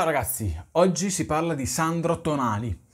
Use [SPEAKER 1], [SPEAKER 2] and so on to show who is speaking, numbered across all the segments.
[SPEAKER 1] Ciao ragazzi, oggi si parla di Sandro Tonali,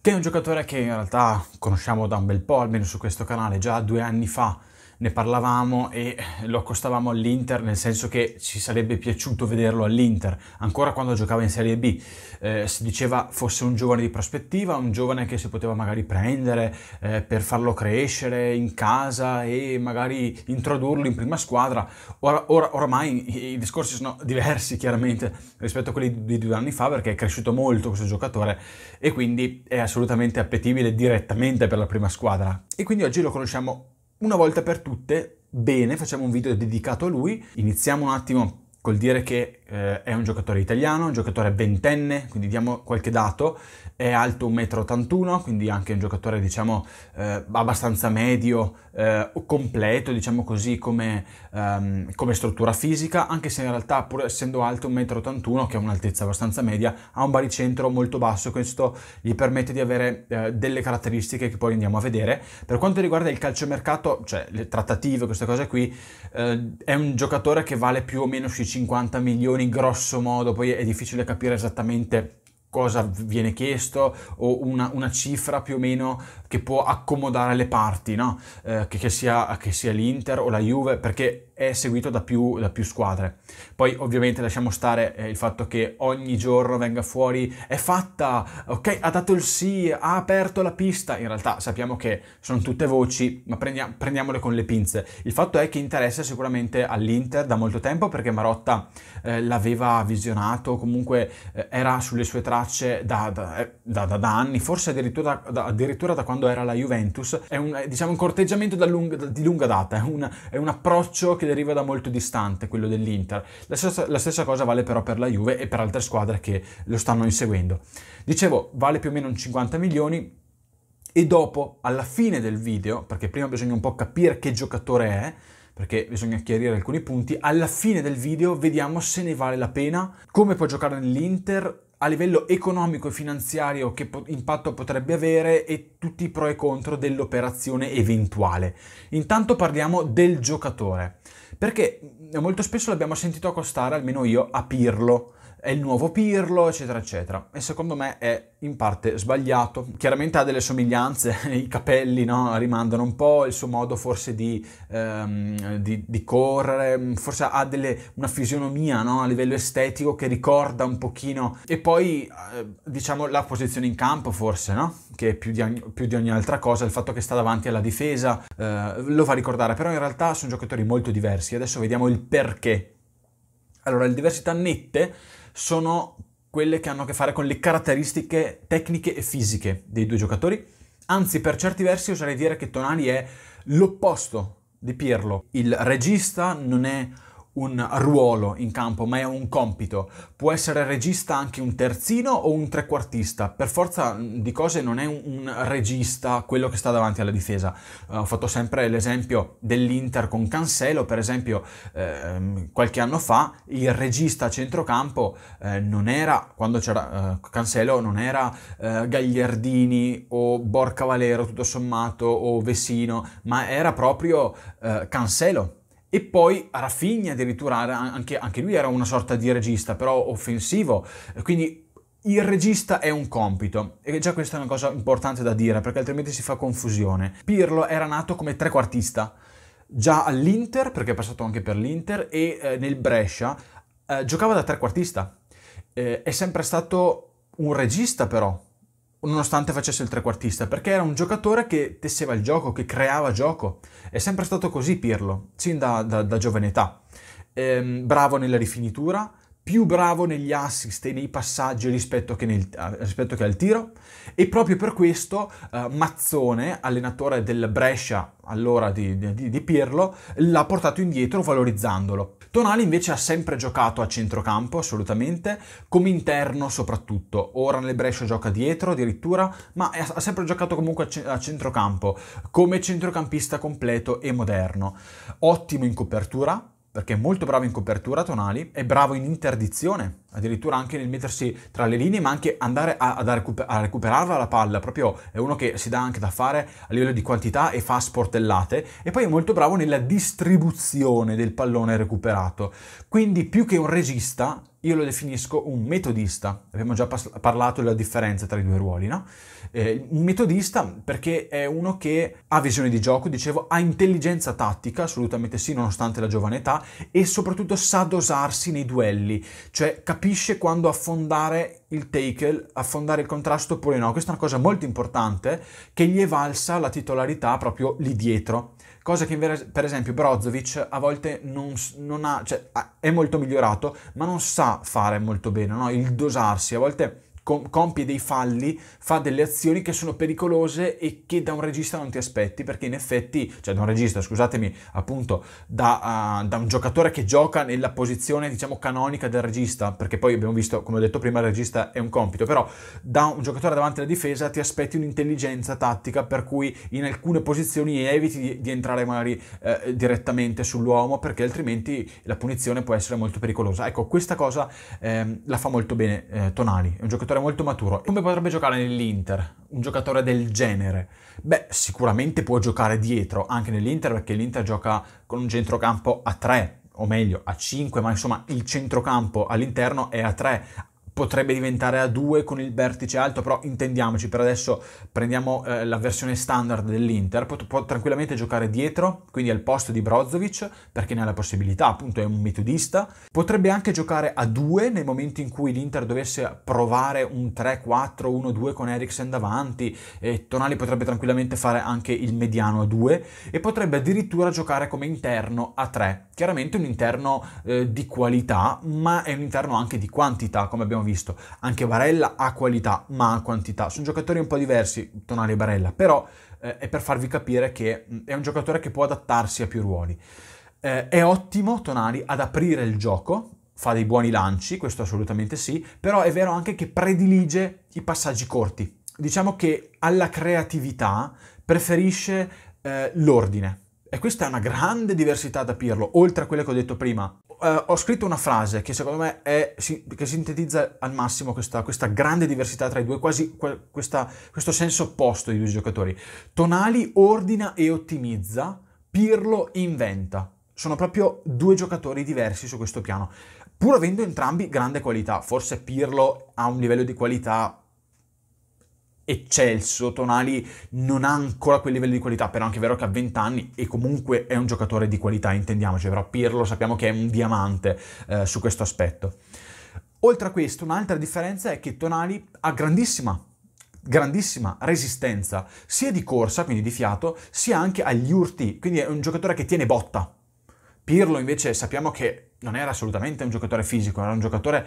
[SPEAKER 1] che è un giocatore che in realtà conosciamo da un bel po', almeno su questo canale, già due anni fa ne parlavamo e lo accostavamo all'Inter, nel senso che ci sarebbe piaciuto vederlo all'Inter, ancora quando giocava in Serie B. Eh, si diceva fosse un giovane di prospettiva, un giovane che si poteva magari prendere eh, per farlo crescere in casa e magari introdurlo in prima squadra. Ora, ora, oramai i discorsi sono diversi chiaramente rispetto a quelli di due anni fa perché è cresciuto molto questo giocatore e quindi è assolutamente appetibile direttamente per la prima squadra. E quindi oggi lo conosciamo una volta per tutte, bene, facciamo un video dedicato a lui, iniziamo un attimo col dire che eh, è un giocatore italiano, un giocatore ventenne, quindi diamo qualche dato, è alto 1,81 m, quindi anche un giocatore diciamo eh, abbastanza medio, eh, completo diciamo così come, ehm, come, struttura fisica, anche se in realtà pur essendo alto 1,81 m, che è un'altezza abbastanza media, ha un baricentro molto basso, questo gli permette di avere eh, delle caratteristiche che poi andiamo a vedere. Per quanto riguarda il calciomercato, cioè le trattative, queste cose qui, eh, è un giocatore che vale più o meno sui 50 milioni grosso modo, poi è difficile capire esattamente cosa viene chiesto o una, una cifra più o meno che può accomodare le parti, no? eh, che, che, sia, che, sia, l'Inter o la Juve, perché è seguito da più, da più squadre. Poi ovviamente lasciamo stare eh, il fatto che ogni giorno venga fuori, è fatta, ok, ha dato il sì, ha aperto la pista, in realtà sappiamo che sono tutte voci, ma prendiam- prendiamole con le pinze. Il fatto è che interessa sicuramente all'Inter da molto tempo perché Marotta eh, l'aveva visionato, comunque eh, era sulle sue tracce da, da, eh, da, da anni, forse addirittura, addirittura da quando quando era la Juventus, è un, eh, diciamo, un corteggiamento lunga, di lunga data, è un, è un, approccio che deriva da molto distante, quello dell'Inter. La stessa, la stessa cosa vale però per la Juve e per altre squadre che lo stanno inseguendo. Dicevo, vale più o meno 50 milioni e dopo, alla fine del video, perché prima bisogna un po' capire che giocatore è, perché bisogna chiarire alcuni punti, alla fine del video vediamo se ne vale la pena, come può giocare nell'Inter a livello economico e finanziario che po- impatto potrebbe avere e tutti i pro e contro dell'operazione eventuale. Intanto parliamo del giocatore, perché molto spesso l'abbiamo sentito accostare, almeno io, a Pirlo è il nuovo Pirlo, eccetera, eccetera. E secondo me è in parte sbagliato. Chiaramente ha delle somiglianze, i capelli no? rimandano un po', il suo modo forse di, ehm, di, di correre, forse ha delle, una fisionomia no? a livello estetico che ricorda un pochino. E poi, eh, diciamo, la posizione in campo forse, no? che più di, ogni, più di, ogni, altra cosa, il fatto che sta davanti alla difesa, eh, lo fa ricordare. Però in realtà sono giocatori molto diversi. Adesso vediamo il perché. Allora, le diversità nette sono quelle che hanno a che fare con le caratteristiche tecniche e fisiche dei due giocatori. Anzi, per certi versi oserei dire che Tonali è l'opposto di Pirlo. Il regista non è un ruolo in campo, ma è un compito. Può essere regista anche un terzino o un trequartista. Per forza mm, di cose non è un, regista quello che sta davanti alla difesa. Eh, ho fatto sempre l'esempio dell'Inter con Cancelo, per esempio, ehm, qualche anno fa il regista a centrocampo eh, non era, quando c'era eh, Cancelo, non era eh, Gagliardini o Borca Valero tutto sommato o Vessino, ma era proprio eh, Cancelo e poi Rafinha addirittura, anche, anche lui era una sorta di regista, però offensivo, quindi il regista è un compito, e già questa è una cosa importante da dire, perché altrimenti si fa confusione. Pirlo era nato come trequartista, già all'Inter, perché è passato anche per l'Inter, e eh, nel Brescia eh, giocava da trequartista. Eh, è sempre stato un regista però, nonostante facesse il trequartista, perché era un giocatore che tesseva il gioco, che creava gioco. È sempre stato così Pirlo, sin da, da, da giovane età. Ehm, bravo nella rifinitura, più bravo negli assist e nei passaggi rispetto che, nel, eh, rispetto che al tiro e proprio per questo eh, Mazzone, allenatore del Brescia allora di, di, di Pirlo, l'ha portato indietro valorizzandolo. Tonali invece ha sempre giocato a centrocampo assolutamente, come interno soprattutto, ora nel Brescia gioca dietro addirittura, ma ha sempre giocato comunque a centrocampo, come centrocampista completo e moderno. Ottimo in copertura, perché è molto bravo in copertura tonali, è bravo in interdizione, addirittura anche nel mettersi tra le linee, ma anche andare a, a, recuper- a recuperarla la palla, proprio è uno che si dà anche da fare a livello di quantità e fa sportellate, e poi è molto bravo nella distribuzione del pallone recuperato. Quindi più che un regista, io lo definisco un metodista, abbiamo già pas- parlato della differenza tra i due ruoli, no? Eh, metodista perché è uno che ha visione di gioco, dicevo, ha intelligenza tattica, assolutamente sì, nonostante la giovane età, e soprattutto sa dosarsi nei duelli, cioè capisce quando affondare il tackle, affondare il contrasto oppure no. Questa è una cosa molto importante che gli è valsa la titolarità proprio lì dietro. Cosa che per esempio Brozovic a volte non, non ha, cioè è molto migliorato, ma non sa fare molto bene, no? il dosarsi. A volte compie dei falli, fa delle azioni che sono pericolose e che da un regista non ti aspetti, perché in effetti, cioè da un regista, scusatemi, appunto, da, uh, da, un giocatore che gioca nella posizione, diciamo, canonica del regista, perché poi abbiamo visto, come ho detto prima, il regista è un compito, però da un giocatore davanti alla difesa ti aspetti un'intelligenza tattica per cui in alcune posizioni eviti di, di entrare magari eh, direttamente sull'uomo, perché altrimenti la punizione può essere molto pericolosa. Ecco, questa cosa eh, la fa molto bene eh, Tonali, è un giocatore giocatore molto maturo. Come potrebbe giocare nell'Inter? Un giocatore del genere? Beh, sicuramente può giocare dietro anche nell'Inter perché l'Inter gioca con un centrocampo a 3, o meglio a 5, ma insomma il centrocampo all'interno è a 3 potrebbe diventare a 2 con il vertice alto, però intendiamoci, per adesso prendiamo eh, la versione standard dell'Inter, può, può, tranquillamente giocare dietro, quindi al posto di Brozovic, perché ne ha la possibilità, appunto è un metodista, potrebbe anche giocare a 2 nel momento in cui l'Inter dovesse provare un 3-4-1-2 con Eriksen davanti, e Tonali potrebbe tranquillamente fare anche il mediano a 2 e potrebbe addirittura giocare come interno a 3, chiaramente un interno eh, di qualità, ma è un interno anche di quantità, come abbiamo abbiamo visto. Anche Barella ha qualità, ma ha quantità. Sono giocatori un po' diversi, Tonali e Barella, però eh, è per farvi capire che mm, è un giocatore che può adattarsi a più ruoli. Eh, è ottimo Tonali ad aprire il gioco, fa dei buoni lanci, questo assolutamente sì, però è vero anche che predilige i passaggi corti. Diciamo che alla creatività preferisce eh, l'ordine. E questa è una grande diversità da Pirlo, oltre a quelle che ho detto prima, eh, ho scritto una frase che secondo me è, si, che sintetizza al massimo questa, questa, grande diversità tra i due, quasi que, questa, questo senso opposto dei due giocatori. Tonali ordina e ottimizza, Pirlo inventa. Sono proprio due giocatori diversi su questo piano, pur avendo entrambi grande qualità. Forse Pirlo ha un livello di qualità eccelso, Tonali non ha ancora quel livello di qualità, però anche è vero che ha 20 anni e comunque è un giocatore di qualità, intendiamoci, però Pirlo sappiamo che è un diamante eh, su questo aspetto. Oltre a questo, un'altra differenza è che Tonali ha grandissima grandissima resistenza sia di corsa, quindi di fiato, sia anche agli urti, quindi è un giocatore che tiene botta. Pirlo invece sappiamo che non era assolutamente un giocatore fisico, era un giocatore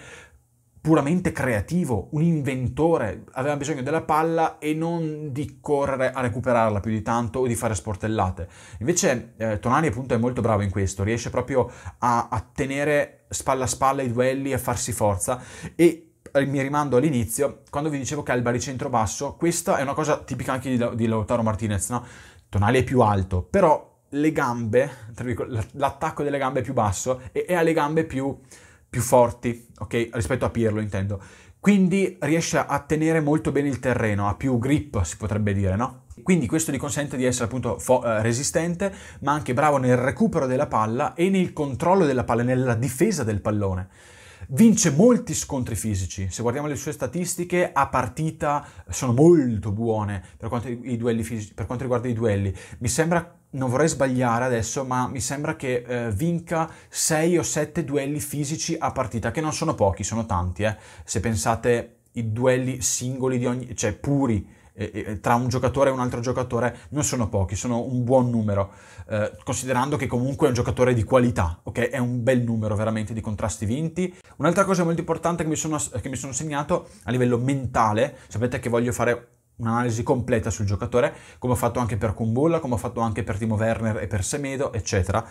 [SPEAKER 1] puramente creativo, un inventore, aveva bisogno della palla e non di correre a recuperarla più di tanto o di fare sportellate. Invece eh, Tonani appunto è molto bravo in questo, riesce proprio a, a tenere spalla a spalla i duelli, a farsi forza e eh, mi rimando all'inizio, quando vi dicevo che ha il baricentro basso, questa è una cosa tipica anche di, di Lautaro Martinez, no? Tonali è più alto, però le gambe, l'attacco delle gambe è più basso e, e ha le gambe più più forti, ok? Rispetto a Pirlo intendo. Quindi riesce a tenere molto bene il terreno, ha più grip si potrebbe dire, no? Quindi questo gli consente di essere appunto eh, resistente, ma anche bravo nel recupero della palla e nel controllo della palla, nella difesa del pallone vince molti scontri fisici. Se guardiamo le sue statistiche a partita sono molto buone per quanto, fisici, per quanto riguarda i duelli. Mi sembra non vorrei sbagliare adesso, ma mi sembra che eh, vinca 6 o 7 duelli fisici a partita, che non sono pochi, sono tanti, eh. Se pensate i duelli singoli di ogni, cioè puri eh, tra un giocatore e un altro giocatore non sono pochi, sono un buon numero, eh, considerando che comunque è un giocatore di qualità, ok? È un bel numero veramente di contrasti vinti. Un'altra cosa molto importante che mi sono, che mi sono segnato a livello mentale, sapete che voglio fare un'analisi completa sul giocatore, come ho fatto anche per Kumbulla, come ho fatto anche per Timo Werner e per Semedo, eccetera.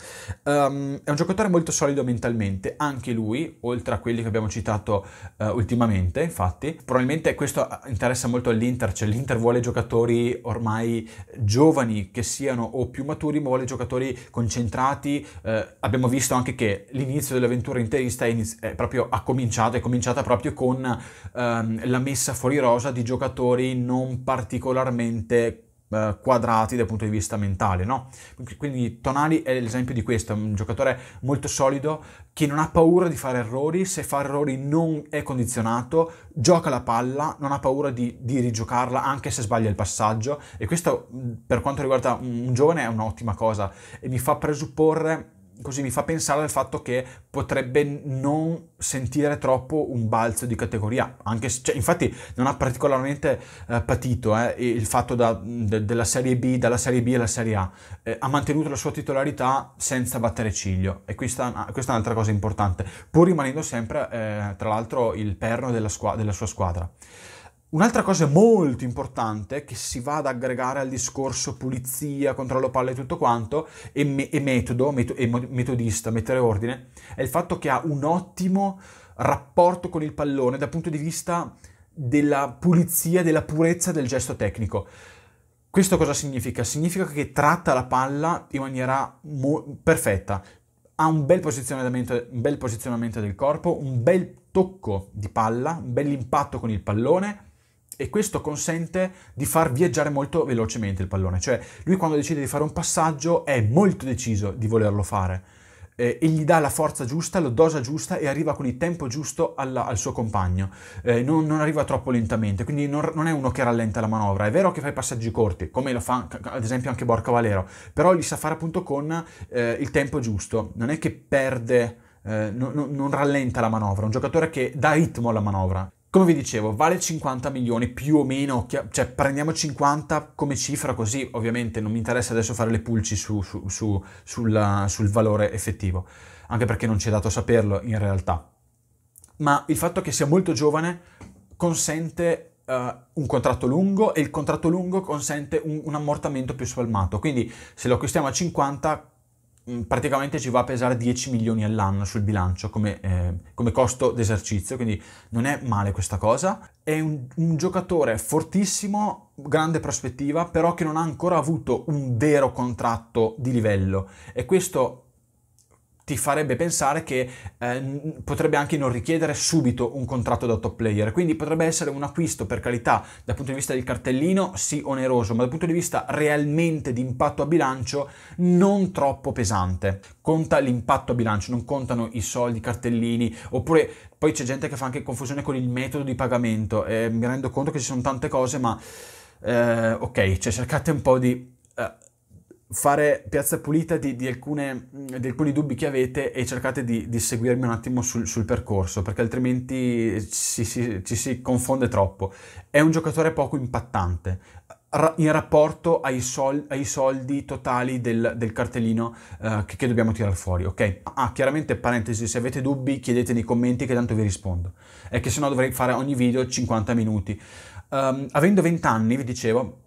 [SPEAKER 1] Um, è un giocatore molto solido mentalmente, anche lui, oltre a quelli che abbiamo citato uh, ultimamente, infatti. Probabilmente questo eh, interessa molto all'Inter, cioè l'Inter vuole giocatori ormai giovani che siano o più maturi, ma vuole giocatori concentrati. Uh, abbiamo visto anche che l'inizio dell'avventura interista è, iniz- è proprio ha cominciato, è cominciata proprio con um, la messa fuori rosa di giocatori non non particolarmente eh, quadrati dal punto di vista mentale, no? Quindi Tonali è l'esempio di questo, è un giocatore molto solido che non ha paura di fare errori, se fa errori non è condizionato, gioca la palla, non ha paura di, di rigiocarla anche se sbaglia il passaggio e questo mm, per quanto riguarda un giovane è un'ottima cosa e mi fa presupporre così mi fa pensare al fatto che potrebbe non sentire troppo un balzo di categoria, anche se, cioè, infatti non ha particolarmente eh, patito eh, il fatto da, de, della Serie B, dalla Serie B alla Serie A, eh, ha mantenuto la sua titolarità senza battere ciglio e questa, questa è un'altra cosa importante, pur rimanendo sempre eh, tra l'altro il perno della, squa- della sua squadra. Un'altra cosa molto importante che si va ad aggregare al discorso pulizia, controllo palle e tutto quanto, e, me- e metodo, met- e metodista, mettere ordine, è il fatto che ha un ottimo rapporto con il pallone dal punto di vista della pulizia, della purezza del gesto tecnico. Questo cosa significa? Significa che tratta la palla in maniera mo- perfetta, ha un bel, un bel posizionamento del corpo, un bel tocco di palla, un bel impatto con il pallone, e questo consente di far viaggiare molto velocemente il pallone, cioè lui quando decide di fare un passaggio è molto deciso di volerlo fare eh, e gli dà la forza giusta, la dosa giusta e arriva con il tempo giusto alla, al suo compagno, eh, non, non, arriva troppo lentamente, quindi non, non, è uno che rallenta la manovra, è vero che fa i passaggi corti, come lo fa ad esempio anche Borca Valero, però li sa fare appunto con eh, il tempo giusto, non è che perde... Eh, non, non, non rallenta la manovra, è un giocatore che dà ritmo alla manovra. Come vi dicevo, vale 50 milioni più o meno, cioè prendiamo 50 come cifra così, ovviamente non mi interessa adesso fare le pulci su, su, su, sul, sul valore effettivo, anche perché non ci è dato saperlo in realtà. Ma il fatto che sia molto giovane consente Uh, un contratto lungo e il contratto lungo consente un, un ammortamento più spalmato. Quindi se lo acquistiamo a 50 Mm, praticamente ci va a pesare 10 milioni all'anno sul bilancio come, eh, come costo d'esercizio, quindi non è male questa cosa. È un, un, giocatore fortissimo, grande prospettiva, però che non ha ancora avuto un vero contratto di livello e questo ti farebbe pensare che eh, potrebbe anche non richiedere subito un contratto da top player, quindi potrebbe essere un acquisto per carità dal punto di vista del cartellino sì oneroso, ma dal punto di vista realmente di impatto a bilancio non troppo pesante. Conta l'impatto a bilancio, non contano i soldi, i cartellini, oppure poi c'è gente che fa anche confusione con il metodo di pagamento, eh, mi rendo conto che ci sono tante cose, ma eh, ok, cioè cercate un po' di... Eh, fare piazza pulita di, di, alcune, mm, di, alcuni dubbi che avete e cercate di, di seguirmi un attimo sul, sul percorso perché altrimenti ci, ci, ci, si confonde troppo. È un giocatore poco impattante in rapporto ai, sol- ai, soldi totali del, del cartellino uh, che, che, dobbiamo tirare fuori, ok? Ah, chiaramente parentesi, se avete dubbi chiedete nei commenti che tanto vi rispondo. È che sennò dovrei fare ogni video 50 minuti. Um, avendo 20 anni, vi dicevo,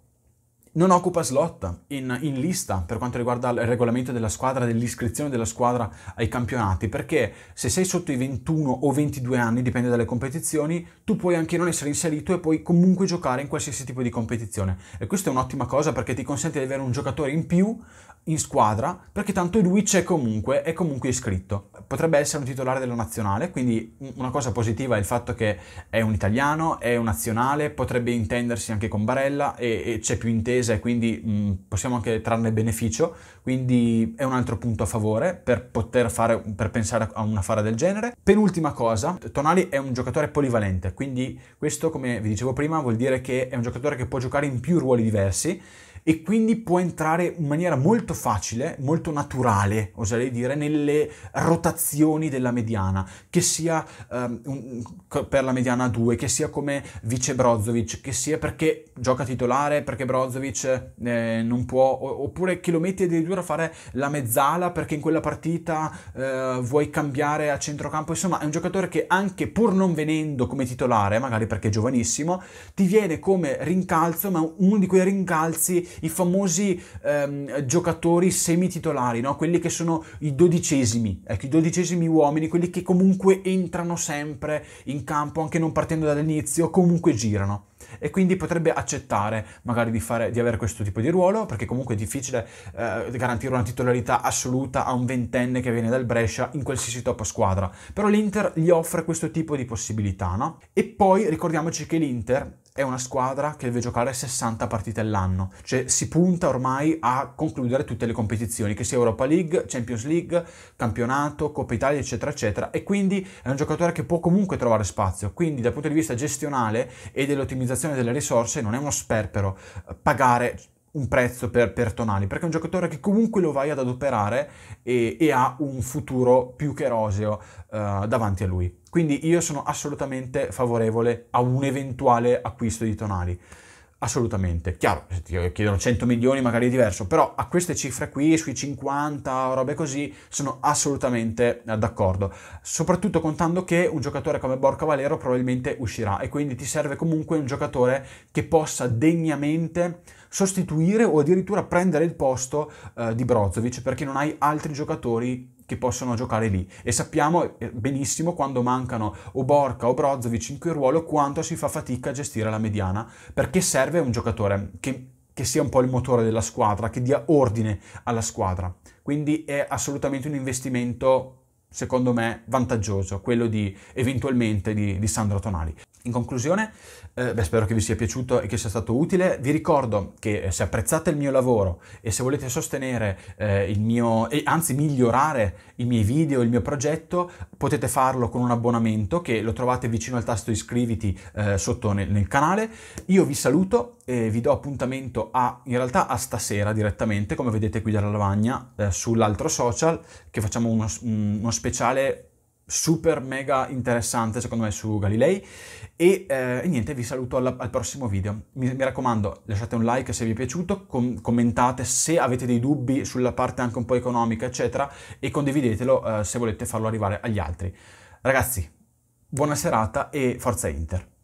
[SPEAKER 1] non occupa slot in, in, lista per quanto riguarda il regolamento della squadra, dell'iscrizione della squadra ai campionati, perché se sei sotto i 21 o 22 anni, dipende dalle competizioni, tu puoi anche non essere inserito e puoi comunque giocare in qualsiasi tipo di competizione. E questa è un'ottima cosa perché ti consente di avere un giocatore in più in squadra, perché tanto lui c'è comunque, è comunque iscritto. Potrebbe essere un titolare della nazionale, quindi una cosa positiva è il fatto che è un italiano, è un nazionale, potrebbe intendersi anche con Barella e, e c'è più intesa e quindi mh, mm, possiamo anche trarne beneficio, quindi è un altro punto a favore per poter fare, per pensare a un affare del genere. Penultima cosa, Tonali è un giocatore polivalente, quindi questo come vi dicevo prima vuol dire che è un giocatore che può giocare in più ruoli diversi e quindi può entrare in maniera molto facile, molto naturale, oserei dire, nelle rotazioni della mediana, che sia um, un, per la mediana 2, che sia come vice Brozovic, che sia perché gioca titolare, perché Brozovic eh, non può, oppure che lo metti addirittura a fare la mezzala perché in quella partita eh, vuoi cambiare a centrocampo, insomma è un giocatore che anche pur non venendo come titolare, magari perché è giovanissimo, ti viene come rincalzo, ma uno di quei rincalzi i famosi ehm, giocatori semititolari, no? quelli che sono i dodicesimi, ecco, i dodicesimi uomini, quelli che comunque entrano sempre in campo, anche non partendo dall'inizio, comunque girano. E quindi potrebbe accettare magari di, fare, di avere questo tipo di ruolo, perché comunque è difficile eh, garantire una titolarità assoluta a un ventenne che viene dal Brescia in qualsiasi top squadra. Però l'Inter gli offre questo tipo di possibilità, no? E poi ricordiamoci che l'Inter è una squadra che deve giocare 60 partite all'anno, cioè si punta ormai a concludere tutte le competizioni, che sia Europa League, Champions League, campionato, Coppa Italia, eccetera, eccetera, e quindi è un giocatore che può comunque trovare spazio, quindi dal punto di vista gestionale e dell'ottimizzazione delle risorse non è uno sperpero eh, pagare un prezzo per, per, Tonali, perché è un giocatore che comunque lo vai ad adoperare e, e ha un futuro più che roseo uh, eh, davanti a lui. Quindi io sono assolutamente favorevole a un eventuale acquisto di Tonali. Assolutamente, chiaro, se ti chiedono 100 milioni magari è diverso, però a queste cifre qui, sui 50 o robe così, sono assolutamente eh, d'accordo. Soprattutto contando che un giocatore come Borca Valero probabilmente uscirà e quindi ti serve comunque un giocatore che possa degnamente sostituire o addirittura prendere il posto eh, di Brozovic perché non hai altri giocatori che possono giocare lì e sappiamo eh, benissimo quando mancano o Borca o Brozovic in quel ruolo quanto si fa fatica a gestire la mediana perché serve un giocatore che, che sia un po' il motore della squadra, che dia ordine alla squadra. Quindi è assolutamente un investimento secondo me vantaggioso quello di eventualmente di, di Sandro Tonali. In conclusione, eh, beh, spero che vi sia piaciuto e che sia stato utile. Vi ricordo che eh, se apprezzate il mio lavoro e se volete sostenere eh, il mio, e anzi migliorare i miei video, il mio progetto, potete farlo con un abbonamento che lo trovate vicino al tasto iscriviti eh, sotto nel, nel, canale. Io vi saluto e vi do appuntamento a, in realtà a stasera direttamente, come vedete qui dalla lavagna, eh, sull'altro social, che facciamo uno, uno speciale super mega interessante secondo me su Galilei e, eh, e niente vi saluto alla, al prossimo video mi, mi, raccomando lasciate un like se vi è piaciuto com- commentate se avete dei dubbi sulla parte anche un po' economica eccetera e condividetelo eh, se volete farlo arrivare agli altri ragazzi buona serata e forza Inter